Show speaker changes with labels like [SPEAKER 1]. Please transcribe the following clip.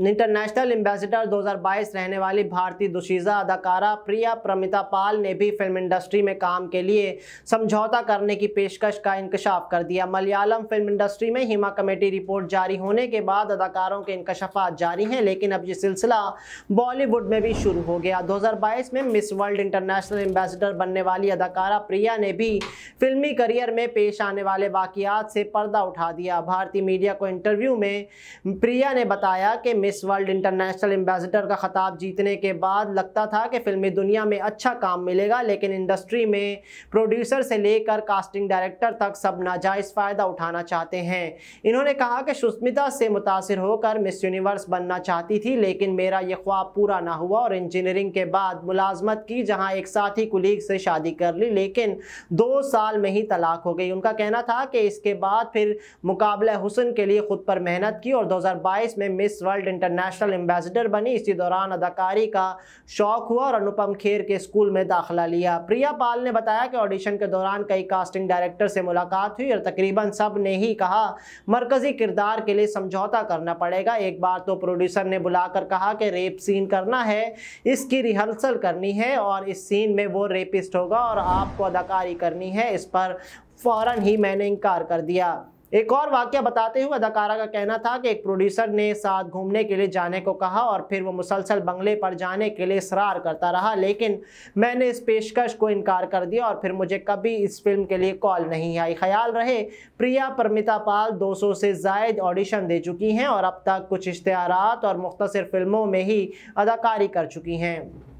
[SPEAKER 1] international ambassador 2022 रहने वाली भारतीय दुशीजा अदाकारा प्रिया प्रमिता पाल ने भी फिल्म इंडस्ट्री में काम के लिए समझौता करने की पेशकश का इंकशाफ कर दिया मलयालम फिल्म इंडस्ट्री में हिमा कमेटी रिपोर्ट जारी होने के बाद अदाकारों के इंकशफात जारी हैं लेकिन अब ये सिलसिला बॉलीवुड में भी शुरू हो गया दो में मिस वर्ल्ड इंटरनेशनल एम्बेसडर बनने वाली अदाकारा प्रिया ने भी फिल्मी करियर में पेश आने वाले वाकियात से पर्दा उठा दिया भारतीय मीडिया को इंटरव्यू में प्रिया ने बताया कि मिस वर्ल्ड इंटरनेशनल एम्बेसडर का ख़ताब जीतने के बाद लगता था कि फिल्मी दुनिया में अच्छा काम मिलेगा लेकिन इंडस्ट्री में प्रोड्यूसर से लेकर कास्टिंग डायरेक्टर तक सब नाजायज़ फ़ायदा उठाना चाहते हैं इन्होंने कहा कि सुष्मिता से मुतासर होकर मिस यूनिवर्स बनना चाहती थी लेकिन मेरा ये ख्वाब पूरा ना हुआ और इंजीनियरिंग के बाद मुलाजमत की जहाँ एक साथी कुलीग से शादी कर ली लेकिन दो साल में ही तलाक हो गई उनका कहना था कि इसके बाद फिर मुकाबला हुसन के लिए ख़ुद पर मेहनत की और 2022 में मिस वर्ल्ड इंटरनेशनल एम्बेसडर बनी इसी दौरान अदाकारी का शौक हुआ और अनुपम खेर के स्कूल में दाखिला लिया प्रिया पाल ने बताया कि ऑडिशन के दौरान कई कास्टिंग डायरेक्टर से मुलाकात हुई और तकरीबन सब ने ही कहा मरकजी किरदार के लिए समझौता करना पड़ेगा एक बार तो प्रोड्यूसर ने बुलाकर कहा कि रेप सीन करना है इसकी रिहर्सल करनी है और इस सीन में वो रेपिस्ट होगा और आपको अदाकारी करनी है इस पर फौरन ही मैंने इनकार कर दिया एक और वाक्य बताते हुए अदाकारा का कहना था कि एक प्रोड्यूसर ने साथ घूमने के लिए जाने को कहा और फिर वो मुसलसल बंगले पर जाने के लिए इसरार करता रहा लेकिन मैंने इस पेशकश को इनकार कर दिया और फिर मुझे कभी इस फिल्म के लिए कॉल नहीं आई ख्याल रहे प्रिया परमिता पाल 200 से जायद ऑडिशन दे चुकी हैं और अब तक कुछ इश्तहार और मुख्तर फिल्मों में ही अदाकारी कर चुकी हैं